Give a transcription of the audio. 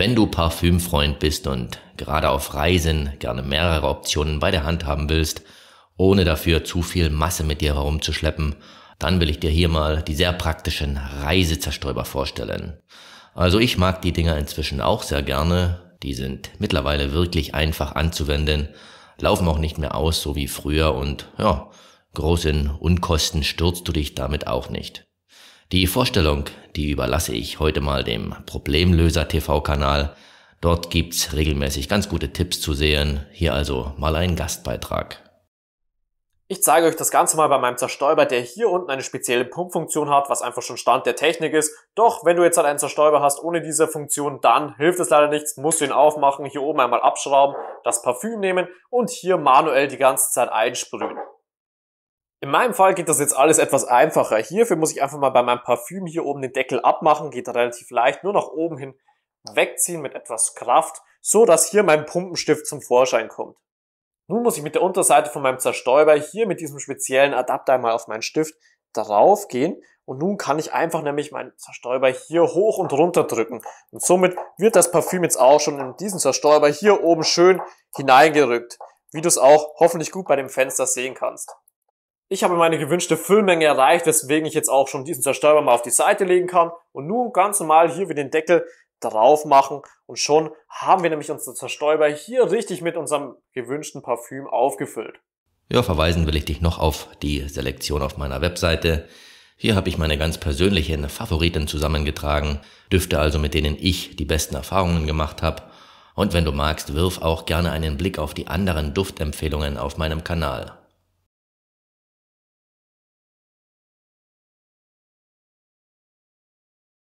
Wenn du Parfümfreund bist und gerade auf Reisen gerne mehrere Optionen bei der Hand haben willst, ohne dafür zu viel Masse mit dir herumzuschleppen, dann will ich dir hier mal die sehr praktischen Reisezerstäuber vorstellen. Also ich mag die Dinger inzwischen auch sehr gerne, die sind mittlerweile wirklich einfach anzuwenden, laufen auch nicht mehr aus so wie früher und ja, groß in Unkosten stürzt du dich damit auch nicht. Die Vorstellung, die überlasse ich heute mal dem Problemlöser TV-Kanal. Dort gibt's regelmäßig ganz gute Tipps zu sehen. Hier also mal ein Gastbeitrag. Ich zeige euch das Ganze mal bei meinem Zerstäuber, der hier unten eine spezielle Pumpfunktion hat, was einfach schon Stand der Technik ist. Doch wenn du jetzt halt einen Zerstäuber hast ohne diese Funktion, dann hilft es leider nichts, musst du ihn aufmachen, hier oben einmal abschrauben, das Parfüm nehmen und hier manuell die ganze Zeit einsprühen. In meinem Fall geht das jetzt alles etwas einfacher. Hierfür muss ich einfach mal bei meinem Parfüm hier oben den Deckel abmachen, geht relativ leicht, nur nach oben hin wegziehen mit etwas Kraft, so dass hier mein Pumpenstift zum Vorschein kommt. Nun muss ich mit der Unterseite von meinem Zerstäuber hier mit diesem speziellen Adapter einmal auf meinen Stift darauf gehen und nun kann ich einfach nämlich meinen Zerstäuber hier hoch und runter drücken. Und somit wird das Parfüm jetzt auch schon in diesen Zerstäuber hier oben schön hineingerückt, wie du es auch hoffentlich gut bei dem Fenster sehen kannst. Ich habe meine gewünschte Füllmenge erreicht, weswegen ich jetzt auch schon diesen Zerstäuber mal auf die Seite legen kann und nun ganz normal hier wieder den Deckel drauf machen und schon haben wir nämlich unseren Zerstäuber hier richtig mit unserem gewünschten Parfüm aufgefüllt. Ja, verweisen will ich dich noch auf die Selektion auf meiner Webseite. Hier habe ich meine ganz persönlichen Favoriten zusammengetragen, Düfte also mit denen ich die besten Erfahrungen gemacht habe. Und wenn du magst, wirf auch gerne einen Blick auf die anderen Duftempfehlungen auf meinem Kanal.